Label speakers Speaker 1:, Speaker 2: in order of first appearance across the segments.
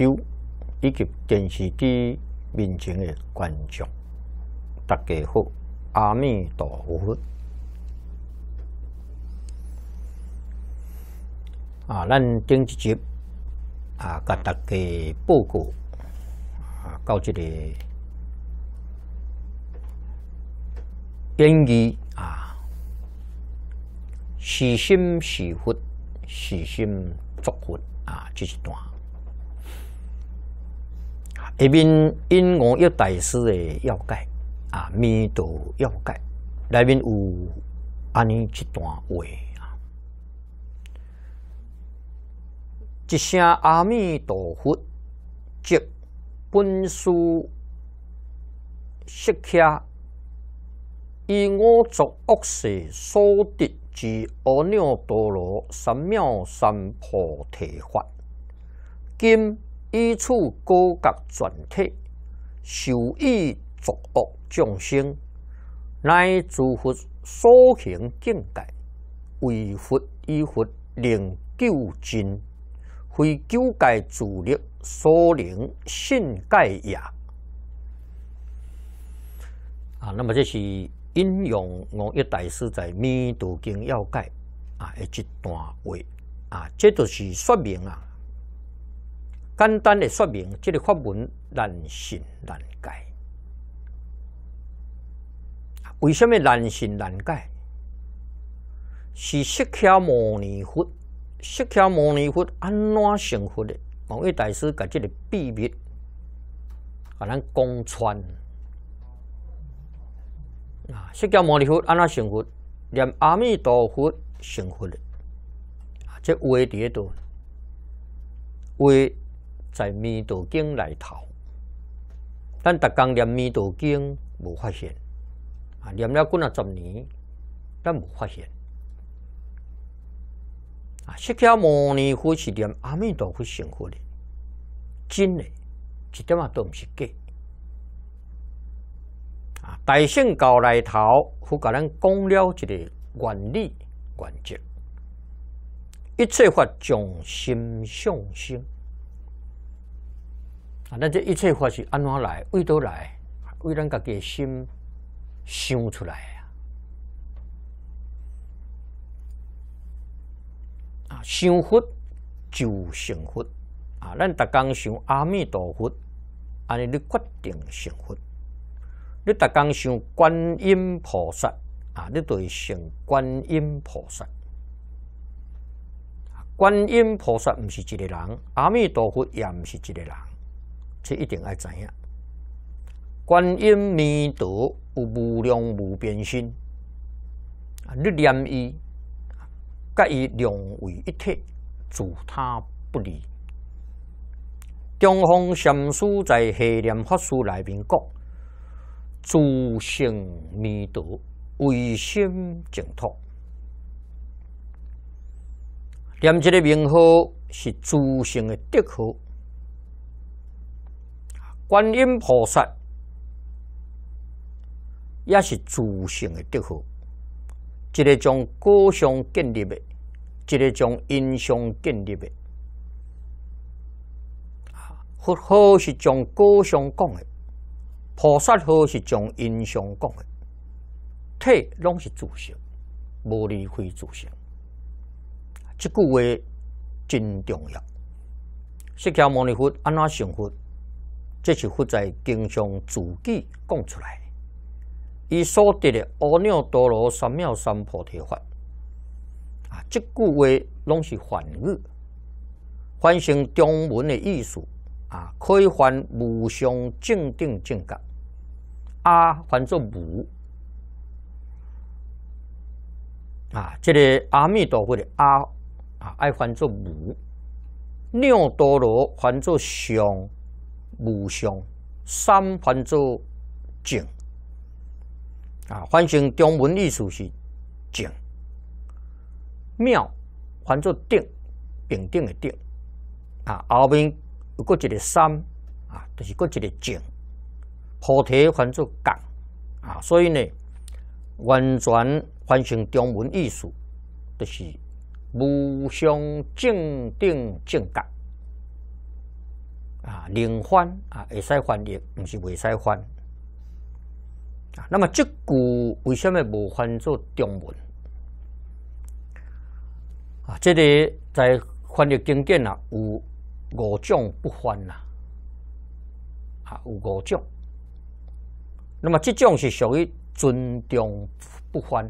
Speaker 1: 手以及电视机面前的观众，大家好，阿弥陀佛啊！咱顶一集啊甲大家报告啊，到这个编辑啊，起心起佛，起心作佛啊，这一段。里面因五欲大师的要解啊，弥陀要解，内面有安尼一段话啊，即向阿弥陀佛，即本师释迦，以我作恶世所得之阿耨多罗三藐三菩提法，今。以此高觉全体，受益诸恶众生，乃诸佛所行境界，为佛以佛令救真，非九界自力所能信解也。啊，那么这是引用我一大师在《弥陀经要解》啊的一段话啊，这就是说明啊。简单的说明，这个法门难信难解。为什么难信难解？是释迦牟尼佛，释迦牟尼佛安怎成佛的？弘一大师把这个秘密，把咱讲穿。啊，释迦牟尼佛安怎成佛？念阿弥陀佛成佛的，这为得多为。在《弥陀经》内头，咱逐工念《弥陀经》无发现，啊，念了过了十年，咱无发现。啊，释迦牟尼佛是念阿弥陀佛成佛的，真的，一点嘛都毋是假。啊，大圣教来头，佛甲咱讲了一个原理、原则，一切法从心上生。啊！咱这一切法是安怎来？为倒来为咱个个心想出来啊！啊，想佛就成佛啊！咱逐工想阿弥陀佛，安尼你决定成佛；你逐工想观音菩萨啊，你就成观音菩萨。观音菩萨毋是一个人，阿弥陀佛也毋是一个人。这一定要知样？观音弥陀有无量无边心，你念伊，甲伊融为一体，助他不离。中方禅师在《黑莲法师》内面讲：，诸性弥陀唯心净土，念这个名号是诸性的德号。观音菩萨也是自性诶德号，一个将高相建立诶，一个将因相建立诶。佛号是将高相讲诶，菩萨号是将因相讲诶，体拢是自性，无离开自性。即句话真重要，释迦牟尼佛安怎成佛？这是佛在经上自己讲出来，以所得的阿耨多罗三藐三菩提法，啊，这句话拢是梵语，翻成中文的意思，啊，可以翻无上正定正觉，啊，翻作无。啊，这个阿弥陀佛的阿，啊，爱翻作无，耨多罗翻作上。无相三凡作静啊，翻成中文意思，是静妙翻作定平定的定啊，后面有搁一个三啊，就是搁一个静菩提翻作觉，啊，所以呢，完全翻成中文意思，就是无相静定静觉。啊，能翻啊，会使翻译，毋是未使翻。啊，那么即句为什么无翻作中文？啊，这里在翻译经典啊，有五种不翻呐，啊，有五种。那么这种是属于尊重不翻。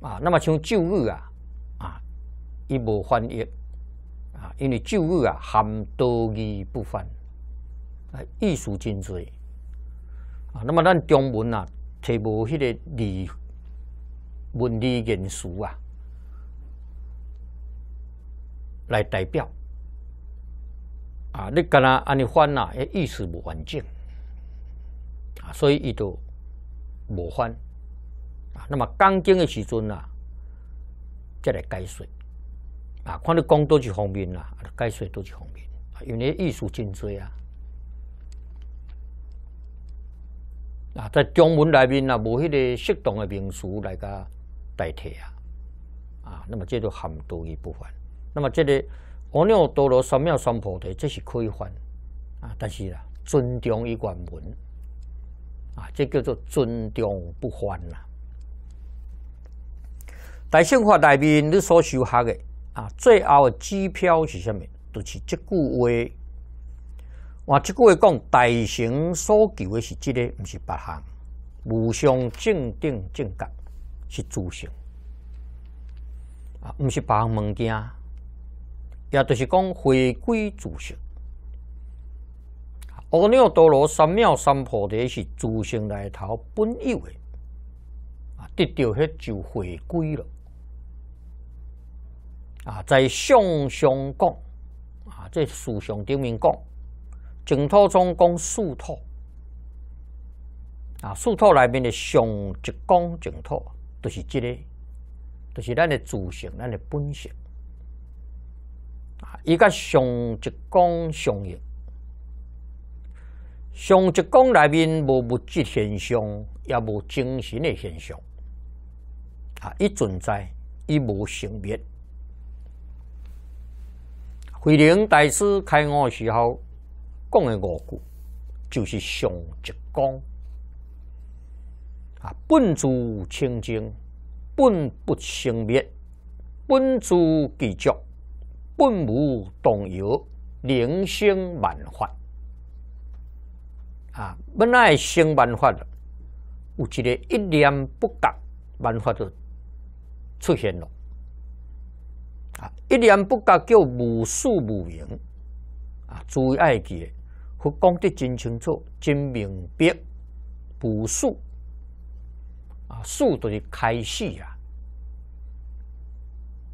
Speaker 1: 啊，那么像旧日啊。伊无翻译啊，因为旧语啊含多义不翻啊，意思真多啊。那么咱中文啊，提无迄个字文字言词啊，来代表啊，你干若安尼翻啊，迄意思无完整啊，所以伊就无翻啊。那么刚经的时阵啊，再来解释。啊！看你讲都一方面啦，该说都一方面，因为艺术真多啊。啊，在中文内面啊，无迄个适当的名词来个代替啊。啊，那么这就含多一部分。那么这里五耨多罗三藐三菩提，这是可以换。啊，但是啦，尊重一原文。啊，这叫做尊重不换呐。在乘法内面，你所修学的。啊，最后的支票是啥物？就是即句话。我即句话讲，大乘所求的是即个，毋是八行，无相正定正觉是自性啊，不是八行物件，也著是讲回归自性。阿耨多罗三藐三菩提是自性内头本有的啊，得到迄就回归了。啊，在相上讲，啊，在思想顶面讲，净土中讲四土，啊，四土内面的上一讲净土，就是这个，就是咱的自性，咱的本性。啊，一个上一讲相应，上一讲内面无物质现象，也无精神的现象。啊，一存在，一无性灭。慧能大师开悟时候讲的五句，就是上一讲啊，本自清净，本不生灭，本自寂足，本无动摇，人生万法。啊，本来生万法的，有一个一念不觉，万法就出现了。一点不觉叫无术无明啊！诸位爱记，我讲得真清楚、真明白。武术啊，术就是开始啊。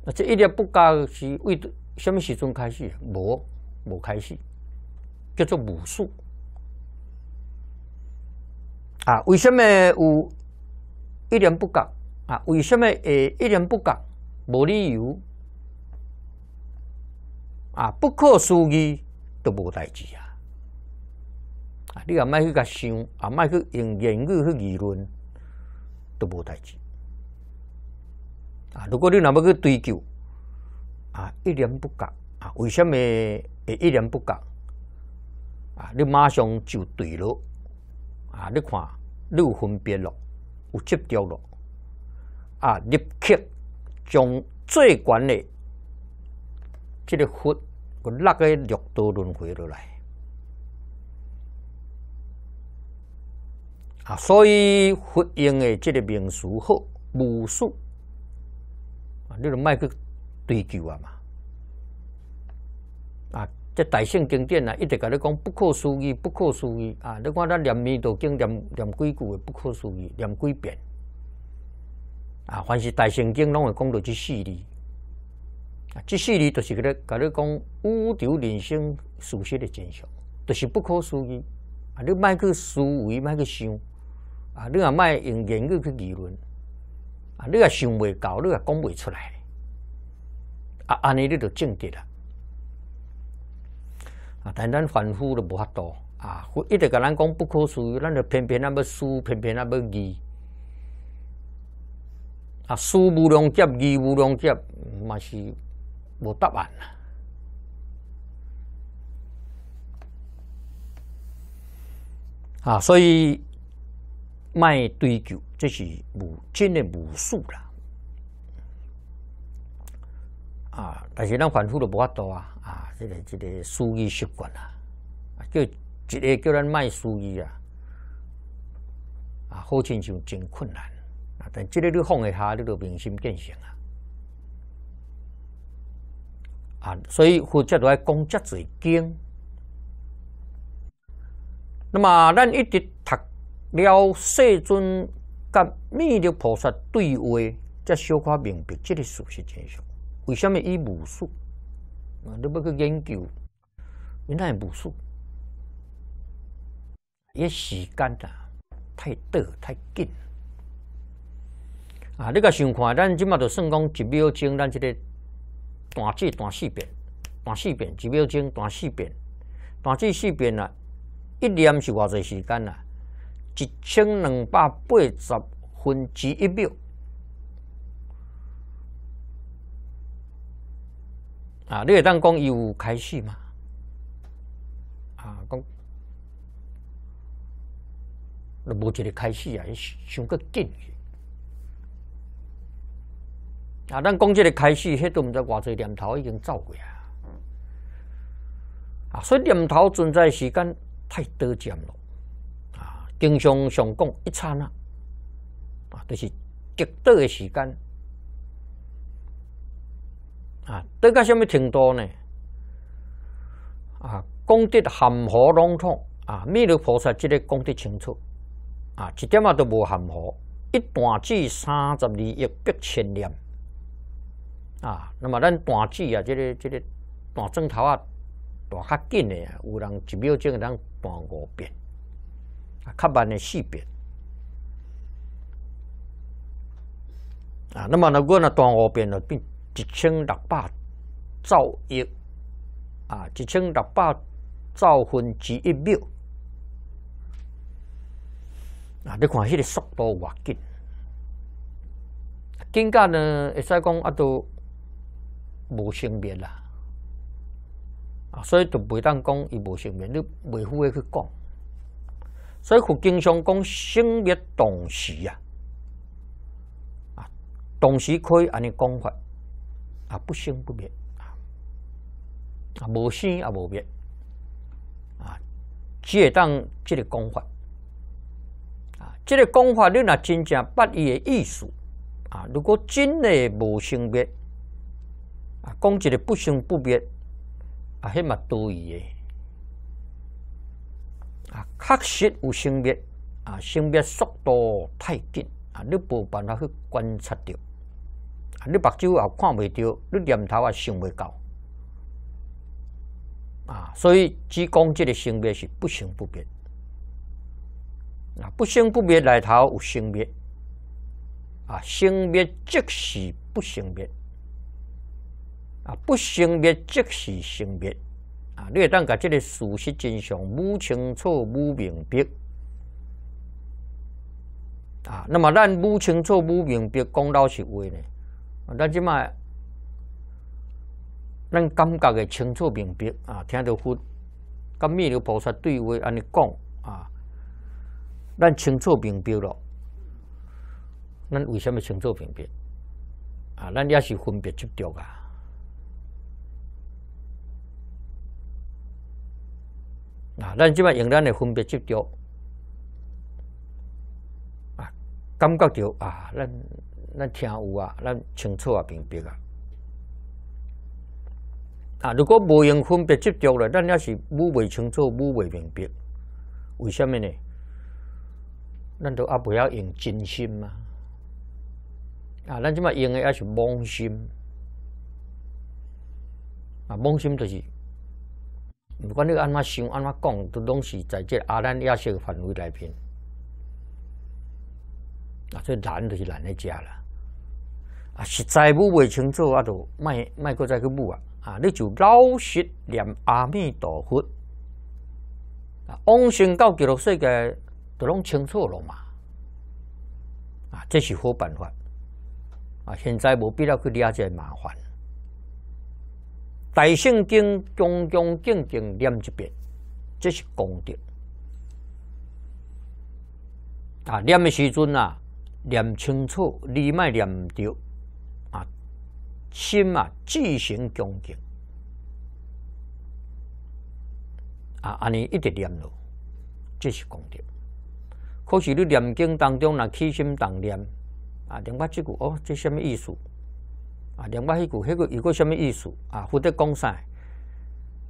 Speaker 1: 那这一点不搞是为的？什么时钟开始？无无开始叫做无术啊？为什么有一点不敢啊？为什么诶一点不敢？无理由。啊，不可思议，都无代志啊！啊，你啊，莫去甲想，啊，莫去用言语去议论，都无代志。啊，如果你若要去追究，啊，一言不讲，啊，为什么一言不讲？啊，你马上就对了，啊，你看，你有分别咯，有执着咯。啊，立刻将最悬的。这个佛，我六个六道轮回落来啊，所以佛因的这个名词好无数啊，你都迈去追求啊嘛啊，这大圣经典啊，一直甲你讲不可思议，不可思议啊！你看咱念弥陀经，念念几句的不可思议，念几遍啊，凡是大圣经拢会讲到这四字。啊，即些哩就是个咧，甲咧讲宇宙人生事实的真相，就是不可思议。啊，你卖去思维，卖去想，啊，你也卖用言语去议论，啊，你也想未到，你也讲未出来。啊，安尼你就重点啦。啊，但咱反夫都无法度啊，一直甲咱讲不可思议，咱就偏偏啊要思，偏偏啊要疑。啊，思无量劫，疑无量劫，嘛是。冇得还啊！啊，所以卖堆旧，这是无真的无数啦。啊，但是人反复都冇得多啊！啊，这个这个输液习惯啦，叫直接叫人卖输衣啊！啊，好亲像真困难啊，但这个你放喺他，你就明心见性啊。啊，所以佛即来讲即最经。那么咱一直读了世尊甲弥勒菩萨对话，才小可明白即个事实真相。为什么伊武术？啊，你要去研究，因太武术，一时间啊太短太紧。啊，你个想看咱今嘛就算讲一秒钟，咱即个。短句短四遍，短四遍一秒钟？短四遍，短句四遍啊！一念是偌侪时间啊？一千两百八十分之一秒啊！你当讲有开始吗？啊，讲，你无一个开始啊，伊想过紧。啊！咱讲这个开始，迄都毋知偌济念头已经走过啊！啊，所以念头存在时间太短暂了啊！经常上讲一刹那啊，著是极短的时间啊。短到什么程度呢？啊，功德含糊笼统啊！弥勒菩萨即个讲得清楚啊，一点啊都无含糊。一段至三十二亿八千念。啊，那么咱弹指啊，这个这个弹针头啊，弹较紧嘞，有人一秒钟会以断五遍，啊，较慢诶，四遍。啊，那么若阮呢弹五遍了，变一千六百兆一，啊，一千六百兆分之一秒。啊，你看迄个速度偌紧，紧甲呢，会使讲啊，都。无性别啦，啊，所以就袂当讲伊无性别，你袂赴会去讲。所以佛经常讲性别同时啊，啊，同时可以安尼讲法，啊，不生不灭，啊，啊，无生也无灭，啊，只即当即个讲法，啊，即个讲法，你若真正捌伊个意思，啊，如果真个无性别。啊，公鸡的不生不灭，啊，起码多余嘅，啊，确实有生灭，啊，生灭速度太紧，啊，你无办法去观察到，啊，你目睭也看未到，你念头也想未到，啊，所以鸡公鸡的生灭是不生不灭，啊，不生不灭来头有生灭，啊，生灭即是不生灭。啊，不生灭即是生灭。啊！你当甲即个事实真相，不清楚、不明白啊。那么咱不清楚、不明白，讲老实话呢，啊，咱即卖咱感觉个清楚明白啊，听到佛跟弥勒菩萨对话安尼讲啊，咱清楚明白了，咱为什么清楚明白啊？咱也是分别执着啊。啊，咱即摆用咱诶分别执着，啊，感觉着啊，咱咱听有啊，咱清楚啊，明白啊。啊，如果无用分别执着了，咱也是悟未清楚，悟未明白。为什么呢？咱都阿不要用真心吗？啊，咱即摆用诶也是妄心。啊，妄心就是。不管你安怎想、安怎讲，都拢是在这阿难亚些范围内边。啊，这难就是难在家了。啊，实在悟未清楚，阿都卖卖，再去悟啊！啊，你就老实念阿弥陀佛。啊，往生到极乐世界，就拢清楚了嘛。啊，这是好办法。啊，现在无必要去了解麻烦。大圣经，恭恭敬念一遍，这是功德。啊，念的时阵啊，念清楚，你要念唔对啊，心啊，具行恭敬。啊，安尼一直念落，这是功德。可是你念经当中那起心动念，啊，念百这句哦，这什么意思？啊！念百迄句，迄句有个什么意思？啊，福德公啥？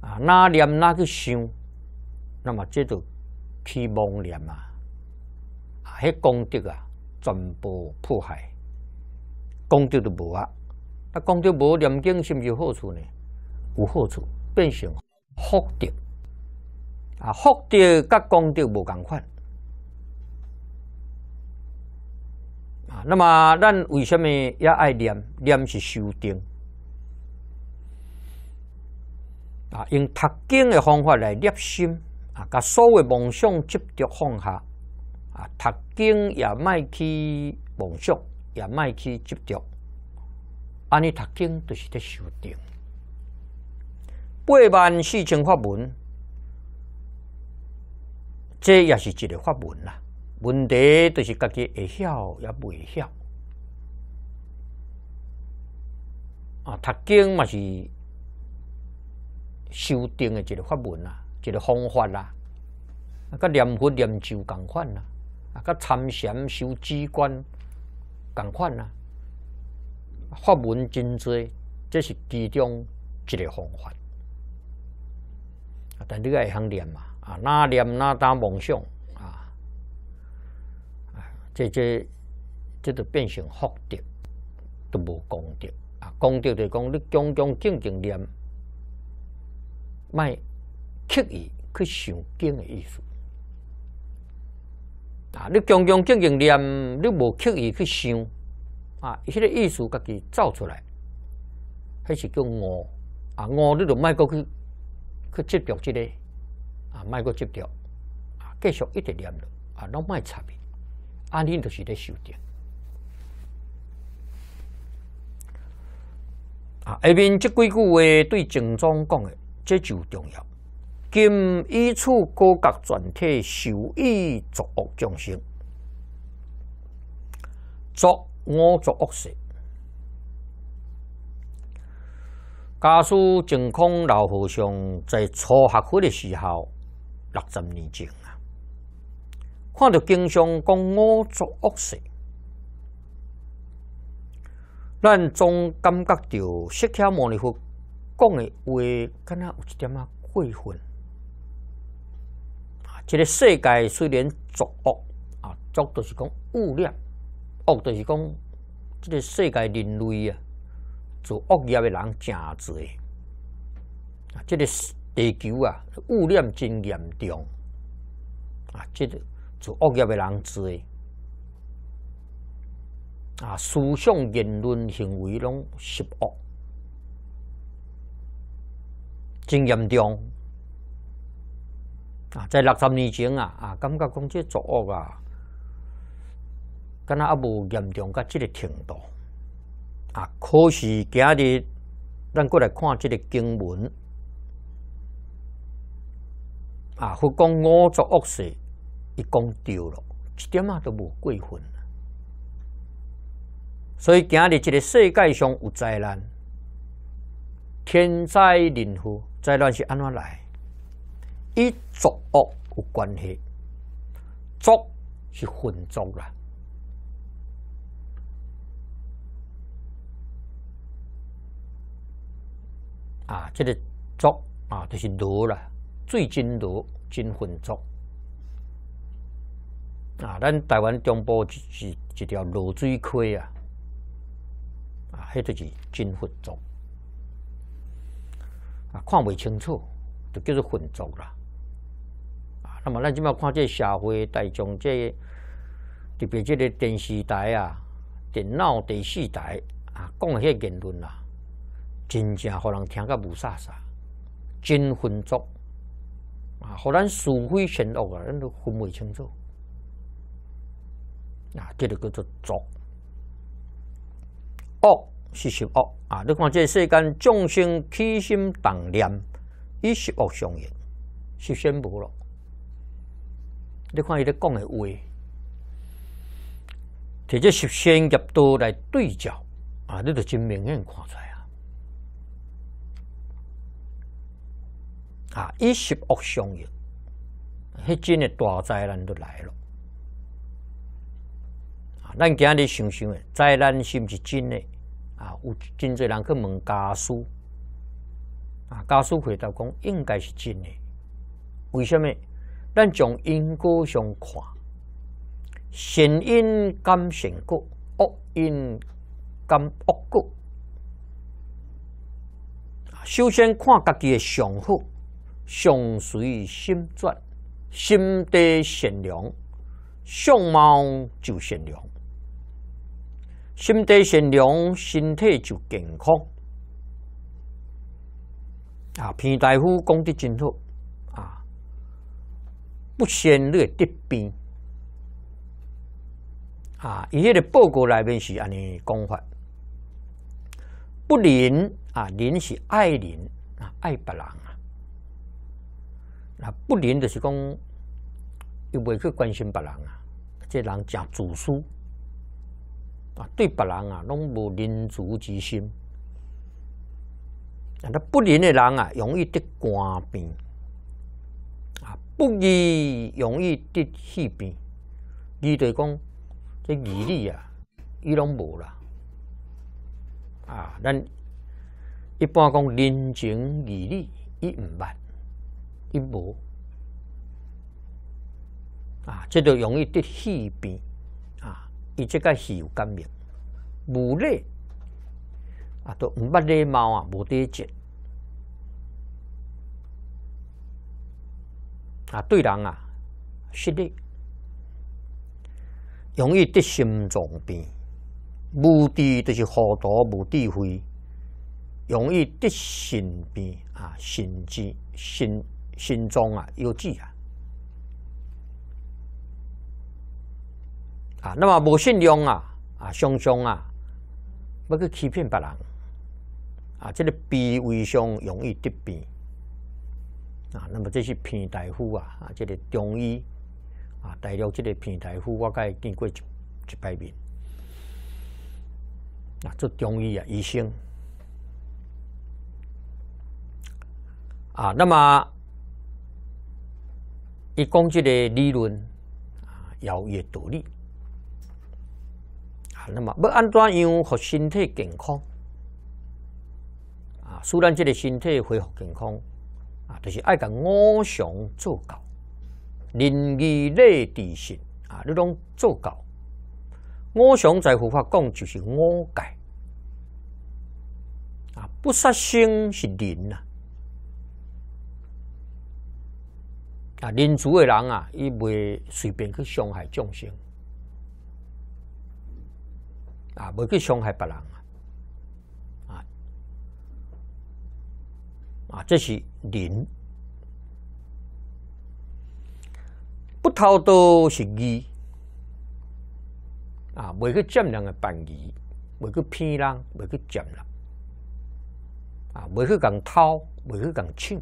Speaker 1: 啊，哪念哪去想，那么这就起妄念啊！啊，迄功德啊，全部破坏，功德都无啊。那功德无念经，是毋是有好处呢？有好处，变成福德啊，福德甲功德无共款。那么，咱为什么要爱念念是修定啊？用读经的方法来摄心啊，把所有梦想执着放下啊。读经也卖去妄想，也卖去执着。安尼，读经都是在修定。八万四千法门，这也是一个法门啦。问题著是家己会晓也未晓。啊，读经嘛是修定的一个法门啊，一个方法啦。啊，甲念佛念咒同款啦，啊，甲参禅修机关同款啦。法门真多，这是其中一个方法。啊，但你爱向念嘛？啊，若念若当梦想。这这，这都变成福德，都无功德啊！功德就讲你恭恭敬敬念，卖刻意去想经的意思啊！你恭恭敬敬念，你无刻意去想啊，迄个意思家己造出来，迄是叫误啊！我你就卖过去，去接著起个啊，卖过接著啊，继续一直念了啊，拢卖差别。阿念都是在修殿啊！下面即几句话对净宗讲的，这就重要。今以此高觉全体受益作恶众生，作恶作恶事，家属净空老和尚在初学佛的时候，六十年前。看到经常讲恶作恶事，咱总感觉到释迦牟尼佛讲的话，敢那有一点啊过分啊！这个世界虽然作恶啊，作的是讲污染，恶的是讲这个世界人类啊，做恶业的人真多啊！这个地球啊，污染真严重啊！这个。做恶业的人多，啊，思想言论行为拢邪恶，真严重。啊，在六十年前啊，啊，感觉讲即个作恶啊，敢那阿无严重到即个程度。啊，可是今日咱过来看即个经文，啊，佛讲五作恶事。一共丢了，一点嘛都不过分。所以今日这个世界上有灾难，天灾人祸，灾难是安怎来？与作恶有关系，作是混作啦。啊，这个作啊，就是毒啦，最真毒，真混作。啊，咱台湾中部就是一条落水溪啊，啊，迄就是真混族，啊，看未清楚，就叫做混族啦。啊，那么咱即摆看这社会大众这，特别这个电视台啊、电脑第四台啊，讲迄言论啦，真正互人听甲乌沙沙，真混族，啊，互咱是非善恶啊，咱都分未清楚。啊，第个叫作恶是修恶啊！你看这世间众生起心动念，以恶相应，是先没了。你看他咧讲的话，直接是先入道来对照啊！你真明显看出来啊！啊，以恶相应，迄真的大灾难就来了。咱今日想想，灾难是毋是真诶？啊，有真侪人去问家属，啊，家属回答讲应该是真诶。为什么？咱从因果上看，善因感善果，恶因感恶果。首先看家己诶相好，相随心转，心地善良，相貌就善良。心地善良，身体就健康。啊，皮大夫讲得真好。啊，不先热敌兵。啊，伊迄的报告内面是安尼讲法。不怜啊，怜是爱人啊，爱别人啊。那不怜就是讲，因为去关心别人啊，这人真自私。啊，对别人啊，拢无仁慈之心。那不仁的人啊，容易得官病啊，不义容易得气病。义德讲，这义理啊，伊拢无啦。啊，咱一般讲，人情义理，伊唔捌，伊无啊，这就容易得气病。伊即个是有感染，无礼啊，都毋捌礼貌啊，无得接啊，对人啊，失礼，容易得心脏病，无知就是糊涂，无智慧容易得心病啊，心志心心脏啊有稚啊。啊，那么无信用啊，啊，凶凶啊，要去欺骗别人，啊，这个病为上容易得病啊。那么这是骗大夫啊，啊，这个中医啊，大陆这个骗大夫，我该见过一一百面。啊，做中医啊，医生啊，那么一讲这个理论啊，要越独立。那么要安怎样护身体健康啊？使咱这个身体恢复健康啊，就是爱讲我想做到，仁义礼智信啊，你拢做到。我想在佛法讲就是我改啊，不杀生是仁呐。啊，仁慈的人啊，伊袂随便去伤害众生。啊，袂去伤害别人啊！啊，啊，这是零，不偷多是义，啊，未去占人的便宜，未去骗人，未去占人啊，未去讲偷，未去讲抢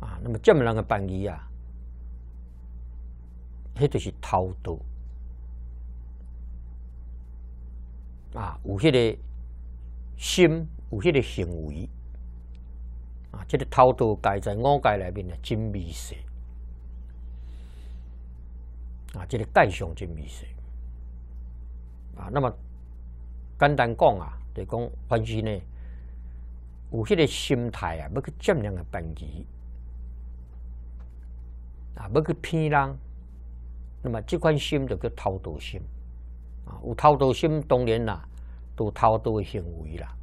Speaker 1: 啊。那么占人样便宜啊，迄就是偷多。啊，有迄个心，有迄个行为，啊，这个偷盗盖在五盖内面的真微色，啊，这个盖上真微色，啊，那么简单讲啊，就讲凡是呢，有迄个心态啊，要去占领个本级，啊，要去骗人，那么这款心就叫偷盗心。有偷渡心，当然啦，都偷渡的行为啦。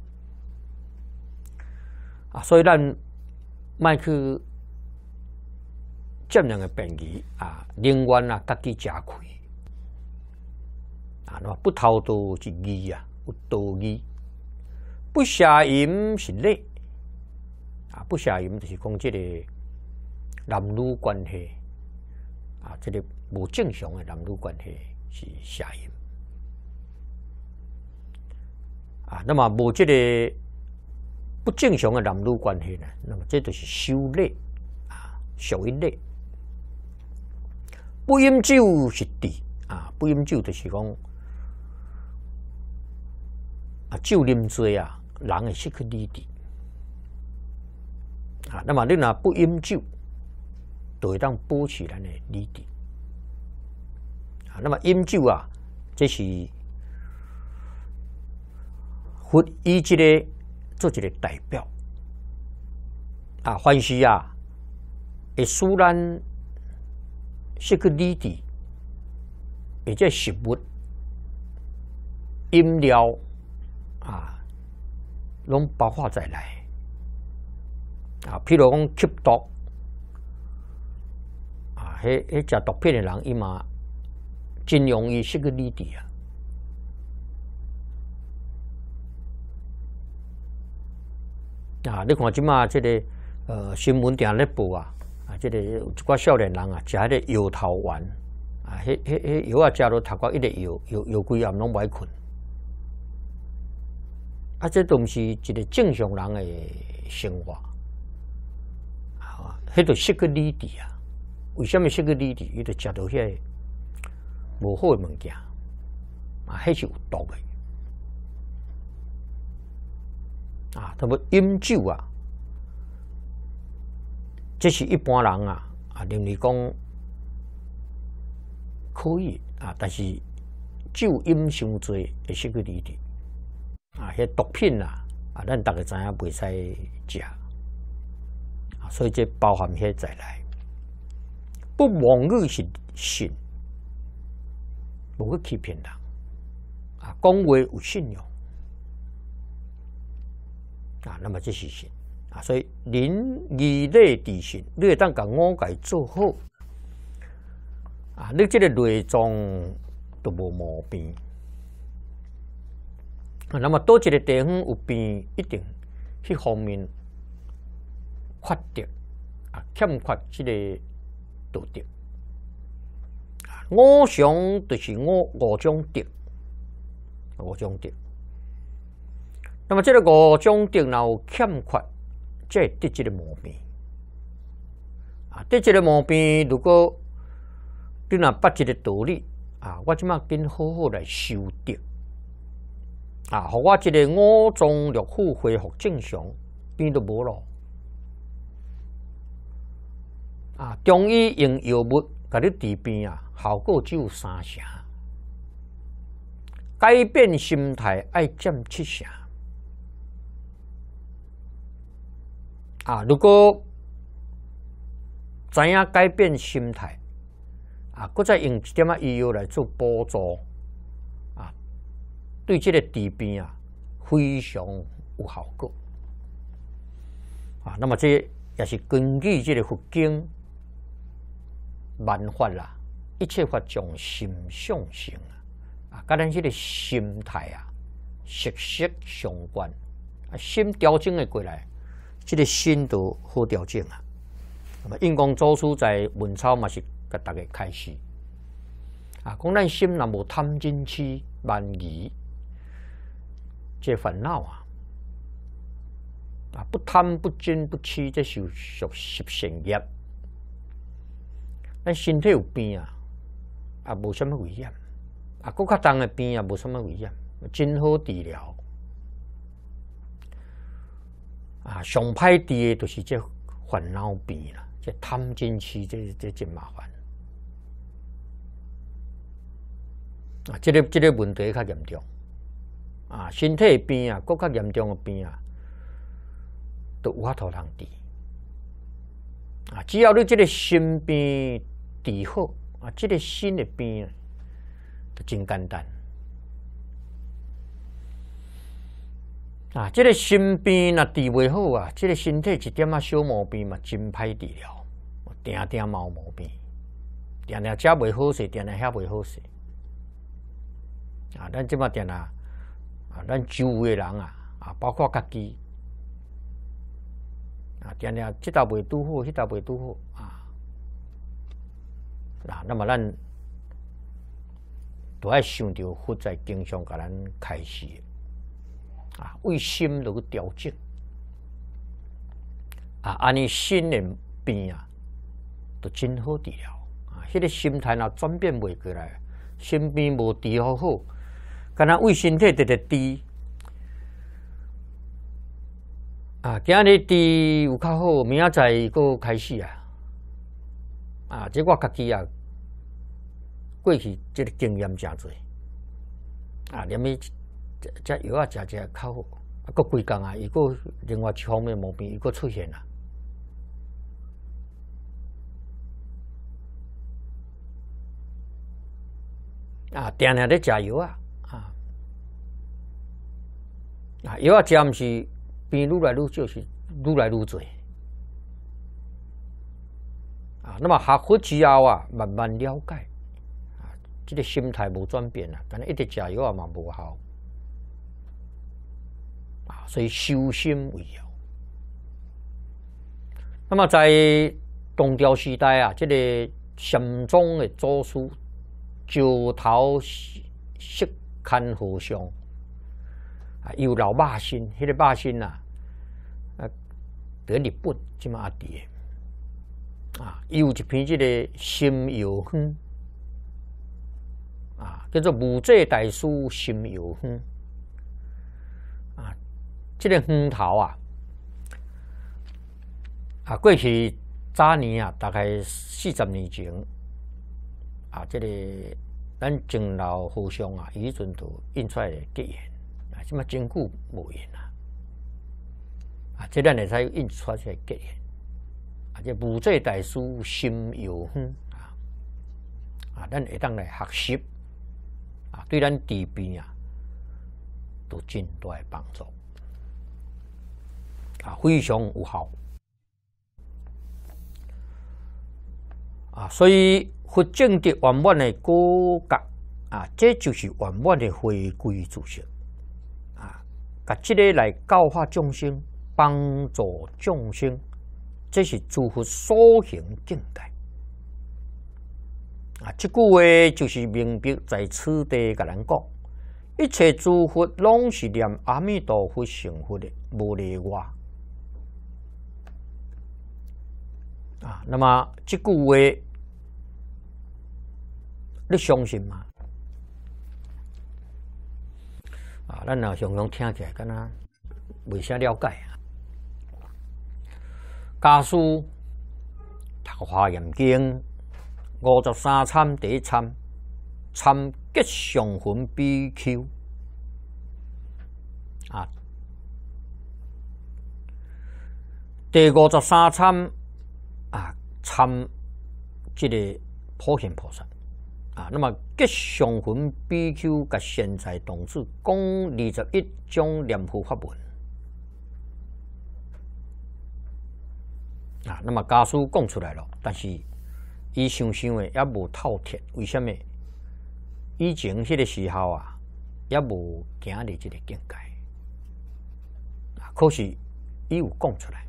Speaker 1: 啊，所以咱卖去这样的便宜啊，宁愿啊，家己吃亏啊。那么不偷渡是义啊，有道义。不下淫是礼。啊，不下淫就是讲这个男女关系啊，这个无正常的男女关系是下淫。啊，那么无这个不正常的男女关系呢？那么这都是修内啊，属于类。不饮酒是的啊，不饮酒就是讲啊，酒啉醉啊，人会失去理智啊。那么你若不饮酒，对当波起来呢？理智啊，那么饮酒啊，这是。佛以这个做这个代表啊，欢喜啊，也虽咱失去理智，也叫食物饮料啊，拢包括在内啊。譬如讲吸毒啊，迄迄食毒品的人，伊嘛真容易失去理智啊。啊！你看即马即个呃新闻定咧报啊啊！即个一寡少年人啊，食迄个摇头丸啊，迄迄迄药啊，食落头壳一直摇摇摇归啊，拢袂困。啊，这毋是一个正常人诶生活啊，迄都适个理智啊。为什么适个理智？伊著食到些无好诶物件，啊，迄是有毒诶。啊，他们饮酒啊，这是一般人啊。啊，认为讲可以啊，但是酒饮伤多会失去理智啊。些毒品啊，啊，咱大家知影袂使食啊，所以这包含个在内。不妄语是信，无去欺骗人啊，讲话有信用。啊，那么这是神啊，所以你以内自信，你当讲我改做好啊，你这个内中都无毛病啊。那么多几个地方有病，一定去方面缺点啊，欠缺这个道德。啊。我想的是我五种的，五种的。那么这个五脏若有欠块，这得一个毛病啊！得一个毛病，如果你若捌治个道理啊，我即马跟好好来修定啊，互我这个五脏六腑恢复正常，变都无咯。啊！中医用药物甲你治病啊，效果只有三成，改变心态爱占七成。啊，如果怎样改变心态啊？搁再用一点啊医药来做补助啊，对这个疾病啊非常有效果啊。那么这也是根据这个佛经、万法啦，一切法从心向性啊。啊，跟这个心态啊息息相关啊。心调整的过来。这个心都好调整啊，那么印光祖师在文钞嘛是给大家开始啊，讲咱心若无贪、嗔痴慢、疑，这烦恼啊，啊不贪不嗔不痴，这是属习性业。咱身体有病啊，啊无什么危险，啊骨较重的病啊无什么危险，真好治疗。啊，上治的就是这烦恼病啊，这贪嗔痴，这这真麻烦。啊，这个这个问题较严重。啊，身体病啊，各较严重的病啊，都无法度通治。啊，只要你这个心病治好，啊，这个心的病啊，都真简单。啊，这个生病啊，治袂好啊，这个身体一点啊小毛病嘛，真歹治疗，点点毛毛病，点点吃袂好势，点点遐袂好势。啊，咱即马点啊，啊，咱周围人啊，啊，包括家己啊，点点即搭袂拄好，迄搭袂拄好啊。那那么咱，都爱想着福在经常甲咱开始。啊，为心那调整啊，安尼心诶病啊，都真好治疗啊。迄个心态若转变袂过来，心病无治好好，干那为身体直直治啊。今日治有较好，明仔载又开始啊。啊，即我家己啊，过去即个经验真多啊，临边。食药啊，食食好，啊，阁几工啊，伊阁另外一方面毛病又阁出现啦。啊，常常咧食药啊，啊，啊，药啊，食毋是变愈来愈少，是愈来愈侪。啊，那么学佛之后啊，慢慢了解，啊，这个心态无转变啊，但能一直食药啊嘛无效。所以修心为要。那么在东调时代啊，这个禅宗的祖师九头石堪和尚啊，有老肉身，迄个肉身啊，啊，得日本即么阿爹啊，有一篇这个心有恨啊，叫做无罪大师心有恨。这个风潮啊，啊，过去早年啊，大概四十年前啊，这个咱敬老和尚啊，以前都印出来结言，啊，即么真久无印啊，啊，这咱会才印出些结言，啊，这无罪大师心有恨啊，啊，咱会当来学习啊，对咱治边啊，都真多来帮助。啊，非常有效！啊，所以佛净的圆满的果觉啊，这就是圆满的回归自信啊。把这个来教化众生，帮助众生，这是祝福修行境界啊。这句话就是明白在此地跟人讲：一切诸佛拢是念阿弥陀佛成佛的无例外。啊，那么这句话，你相信吗？啊，咱啊常常听起来，敢若未啥了解啊。家书读花严经五十三参第一参，参吉祥魂 BQ 啊，第五十三参。参即个普贤菩萨啊，那么吉祥魂 BQ 甲现在同志共二十一种念佛法门啊，那么家属讲出来了，但是伊想想诶，也无透彻，为虾米？以前迄个时候啊，也无行入即个境界啊，可是伊有讲出来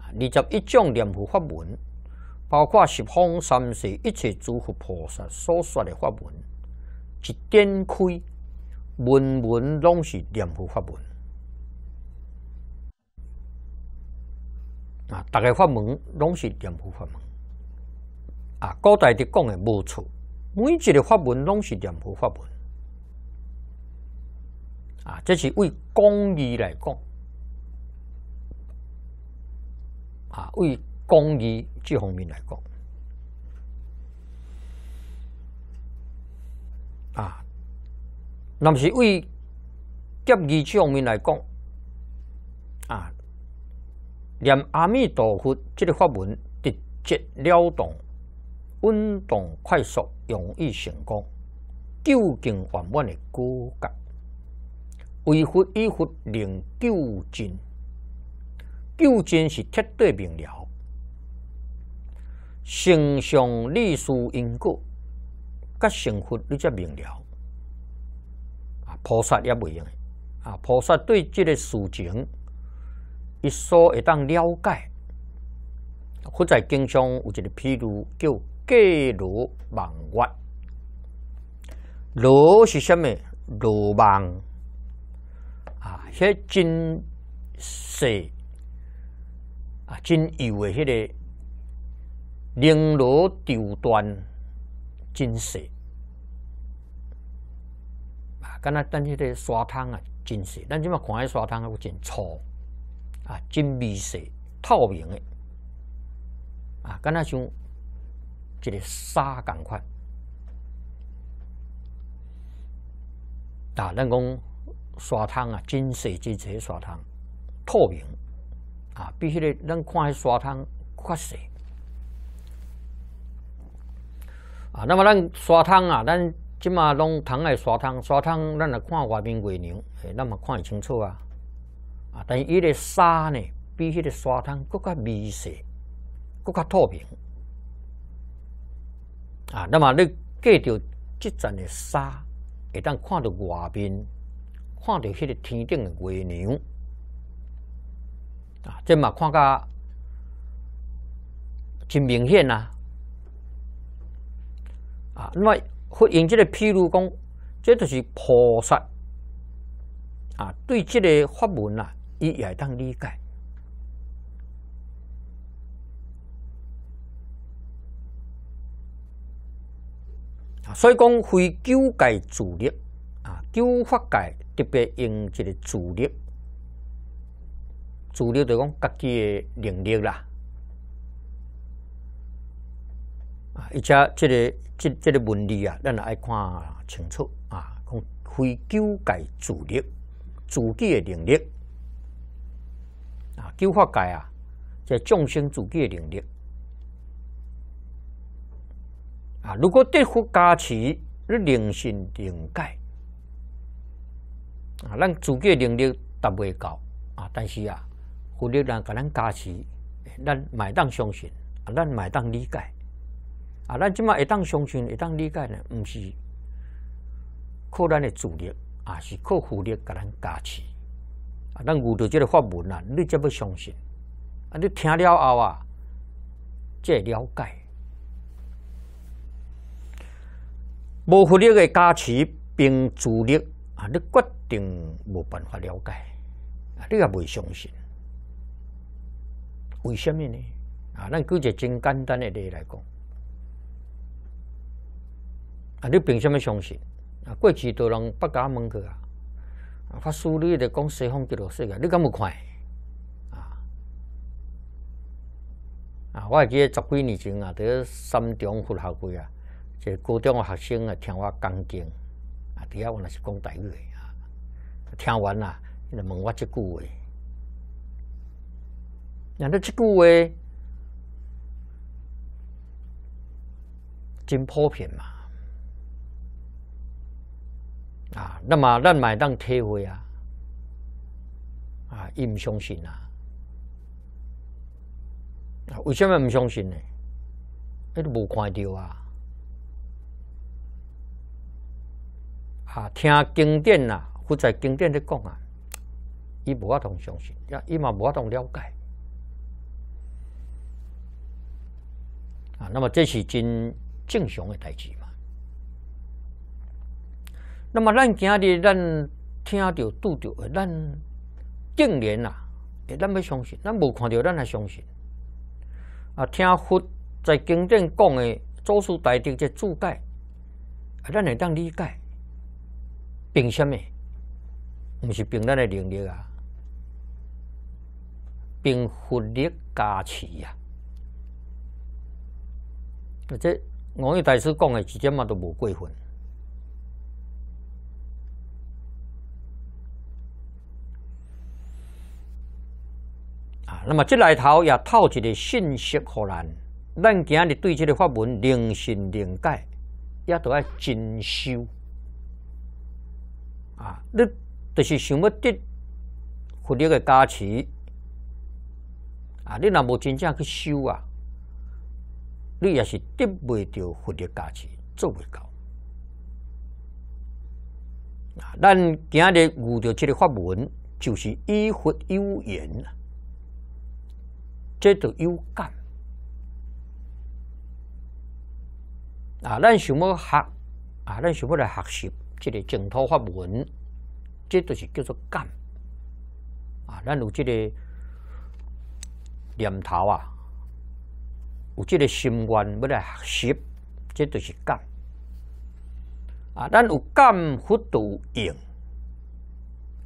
Speaker 1: 啊，二十一种念佛法门包括十方三世一切诸佛菩萨所说的法门，一点开，文文拢是念佛法门。啊，大开法门拢是念佛法门。啊，古代的讲的没错，每一个法门拢是念佛法门。啊，这是为公义来讲。啊，为。公益这方面来讲，啊，那么是为结义这方面来讲，啊，念阿弥陀佛这个法门直接了当、稳当、快速、容易成功，究竟圆满的果觉。为佛依佛能究竟，究竟，是彻底明了。圣上理事因果，甲成佛你才明了。啊，菩萨也袂用。啊，菩萨对即个事情，伊所会当了解。佛在经常有一个譬如叫“戒罗盲月”，罗是虾米？罗网啊，迄真细啊，真幼的迄个。玲珑丢端，金色啊！刚才咱去个砂汤啊，金色。咱即码看迄沙汤啊，真粗啊，真碧色，透明的啊。刚才像这个沙港块，打人工砂汤啊，金色金色沙汤，透明啊，必须得咱看迄沙汤发色。啊，那么咱沙滩啊，咱即马拢躺在沙滩，沙滩咱来看外面月亮，诶、咱嘛看清楚啊。啊，但伊个沙呢，比迄个沙滩更加微细，更加透明。啊，那么你隔着即层的沙，会当看到外面，看到迄个天顶的月亮。啊，即嘛看甲真明显啊。啊，那么佛用这个譬如讲，这就是菩萨啊，对这个法门啊，伊也当理解。所以讲非九界自力啊，九法界特别用这个自力，自力就讲自己能力啦。啊！而且，这个、这、这个问题啊，咱要看清楚啊。讲非修界自力、自己的能力啊，修法界啊，这众生自己的能力啊。如果得佛加持，你灵性灵界啊，咱自己的能力达未到啊。但是啊，忽略甲咱加持，咱买当相信啊，咱买当理解。啊，咱即码会当相信，会当理解呢，毋是靠咱的主力，啊、是靠户的甲咱加持。啊，咱有到即个法门啊，你则要相信。啊，你听了后啊，才了解。无活力的加持并助力啊，你决定无办法了解，你也未相信。为什么呢？啊，举一个真简单的例来讲。啊！你凭什么相信？啊，过去都人不家门去啊！法师，你得讲西方极乐世界，你敢有看？啊！啊！我会记得十几年前啊，在三中佛校过啊，一个高中的学生啊，听我讲经啊，底下阮，来是讲台语的啊。听完啦，著问我一句诶。那这句话真普遍嘛？啊，那么让买当退回啊！啊，伊毋相信啊，啊，为什么毋相信呢？迄都无看着啊！啊，听经典啊，不在经典咧讲啊，伊无法通相信，也伊嘛无法通了解。啊，那么这是真正常诶代志嘛？那么咱今日咱听到拄着，咱近年啊，也咱要相信，咱无看到咱还相信啊。听佛在经典讲的，祖师大定，这注解，咱会当理解。凭什么？毋是凭咱的能力啊，凭佛力加持啊。而这五位大师讲的，一点嘛都无过分。那么，这里头也透一个信息，互咱，咱今日对这个法文灵性灵解，也都要精修啊。你就是想要得福利的加持啊，你若无真正去修啊，你也是得不到福利加持，做不到啊。咱今日悟到这个法文，就是以佛有言这叫有感啊！咱想要学啊，咱想要来学习这个正统法门，这都是叫做感啊。咱有这个念头啊，有这个心愿要来学习，这都是感啊。咱有感，福德有应，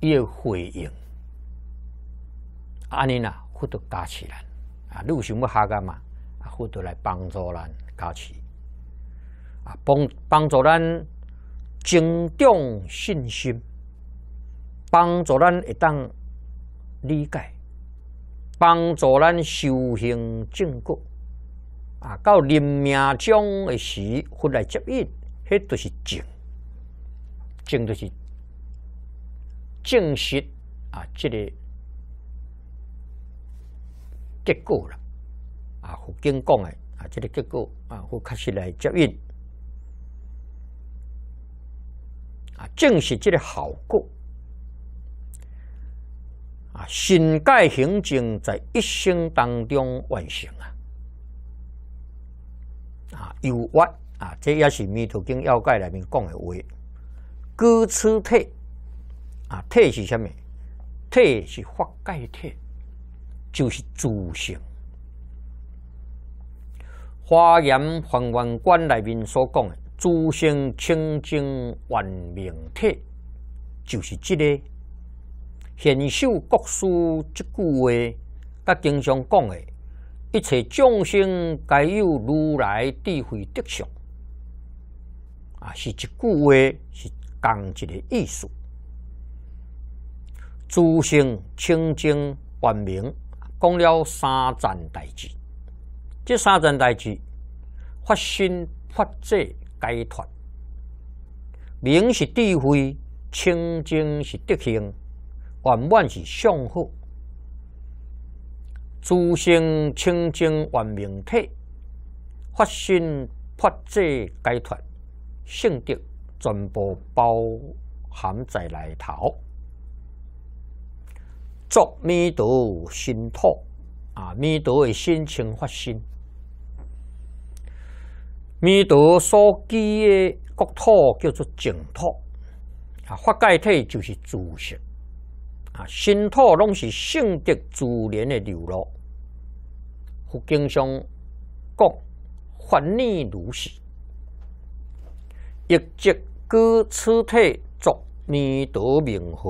Speaker 1: 也回应，阿弥呐，福德大起来。啊，有想要下干嘛？啊，佛陀来帮助咱加持，啊，帮帮助咱增长信心，帮助咱会当理解，帮助咱修行正果。啊，到临命终的时，佛来接引，迄都是正，正著是正实啊，这个结果了，啊，佛经讲的啊，这个结果啊，佛确实来接引，啊，正是这个好果，啊，善盖行境在一生当中完成啊，啊，有我啊，这也是弥陀经要盖里面讲的话，歌此体，啊，体是什么？体是法盖体。就是诸性，花严梵文观内面所讲的“诸性清净万明体”，就是这个。现受国师即句话，甲经常讲的：“一切众生皆有如来智慧德相。”啊，是一句话，是同一个意思。诸性清净万明。讲了三件大志，这三件大志发心发志解脱，明是智慧，清净是德行，圆满是相好，诸生清净完明体，发心发志解脱，性德全部包含在内头。作弥陀心土，啊弥陀的心情发心，弥陀所居的国土叫做净土，啊法界体就是诸佛，啊心土拢是圣德自然的流露。佛经上讲，发念如是，亦即各此体作弥陀名号。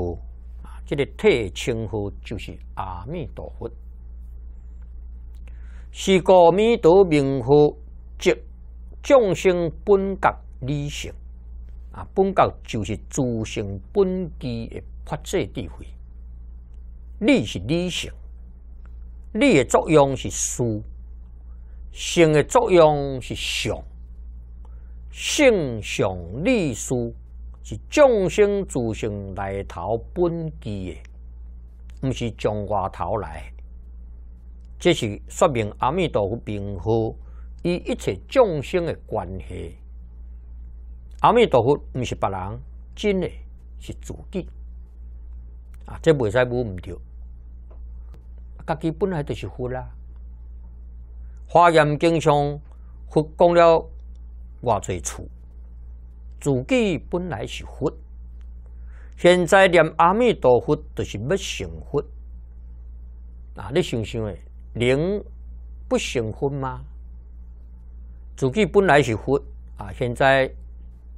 Speaker 1: 这个诶称呼就是阿弥陀佛，是阿弥陀名号即众生本觉理性，啊，本觉就是诸生本具的法界智慧，理是理性，力的作用是思，性的作用是想，性雄理殊。是众生自性内头本具的，不是从外头来。这是说明阿弥陀佛平和与一切众生的关系。阿弥陀佛毋是别人，真的是自己。啊，这未使误唔着，家己本来就是佛啦。花严经上佛讲了偌济次。自己本来是佛，现在念阿弥陀佛，就是要成佛啊！你想想诶，灵不成佛吗？自己本来是佛啊，现在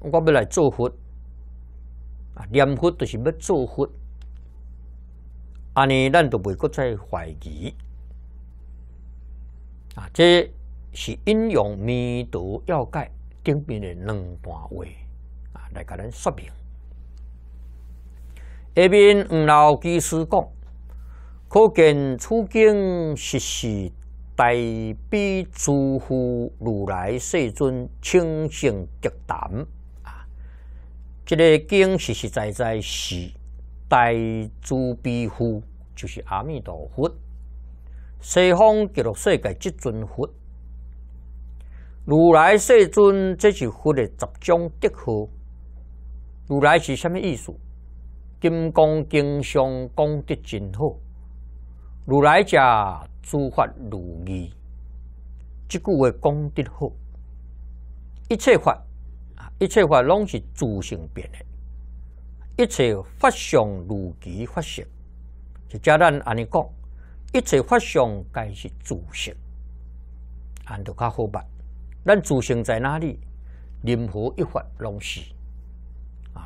Speaker 1: 我要来做佛啊，念佛就是要做佛，啊，你难道会再怀疑？啊，这是引用弥陀要盖顶面的两段话。啊，来甲咱说明。下面五老技师讲：可见此经实是大悲诸佛如来世尊清净极淡啊！这个经实实在在是大慈悲佛，就是阿弥陀佛。西方极乐世界即尊佛，如来世尊，这是佛的十种德号。如来是甚么意思？金刚经上讲得真好，如来者，诸法如意。即句话讲得好。一切法一切法拢是自性变的。一切法相如其法性。就假咱安尼讲，一切法相该是自性，按得较好办。咱自性在哪里？任何一法拢是。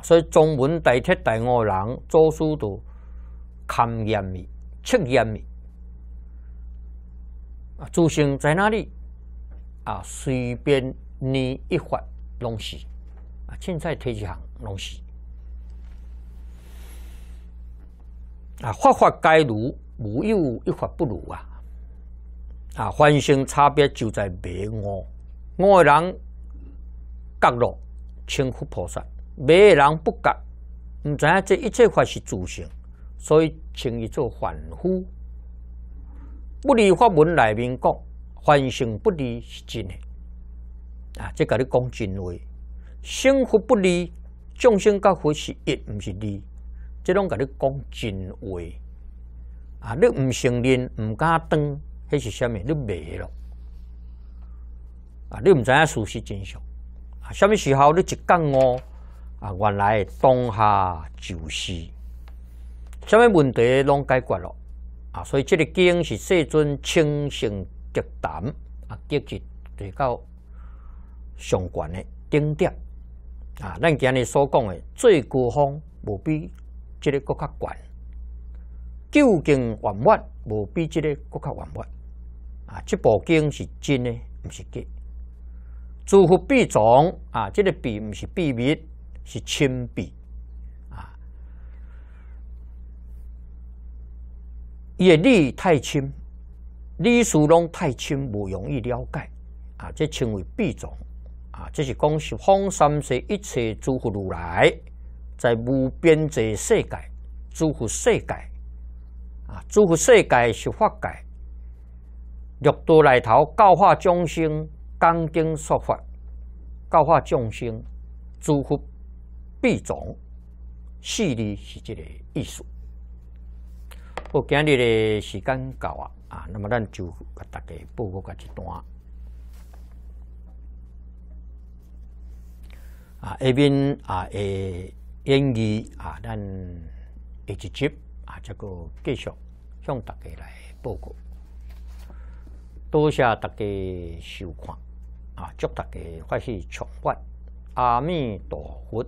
Speaker 1: 所以中文第七第五人做事都堪严味、测严味。啊，祖先在哪里？啊，随便你一发东西，啊，凈晒睇一行东西。啊，佛法该如，无有一发不如啊！啊，凡性差别就在别我，我嘅人角落，千夫破萨。买的人不敢，毋知影，这一切法是自性，所以称伊做凡夫。不离法门来面讲，凡性不离是真诶。啊，这甲你讲真话，生佛不离，众生甲佛是一，毋是二。这拢甲你讲真话，啊，你毋承认、毋敢当，迄是虾米？你袂咯。啊，你毋知影事实真相，啊，虾米时候你一讲哦？啊，原来当下就是什么问题拢解决咯？啊，所以这个经是世尊清净极淡啊，极是比较上悬的顶点啊。咱今日所讲的最高峰，无比，这个更加悬，究竟圆满无比，这个更加圆满啊。这部经是真诶，不是假。诸佛秘藏啊，这个秘不是秘密。是亲笔啊，业力太轻，历史拢太轻，不容易了解啊。这称为币种啊。这是讲是方三世一切诸佛如来在无边际世界诸佛世界啊，诸佛世界是法界，六道来头教化众生，刚经说法，教化众生，诸佛币种、势力是一个意思。我今日的时间到啊，啊，那么咱就给大家报告个一段啊。下面啊，诶，演绎啊，咱一集啊，这个继续向大家来报告。多谢大家收看啊，祝大家法喜充满，阿弥陀佛。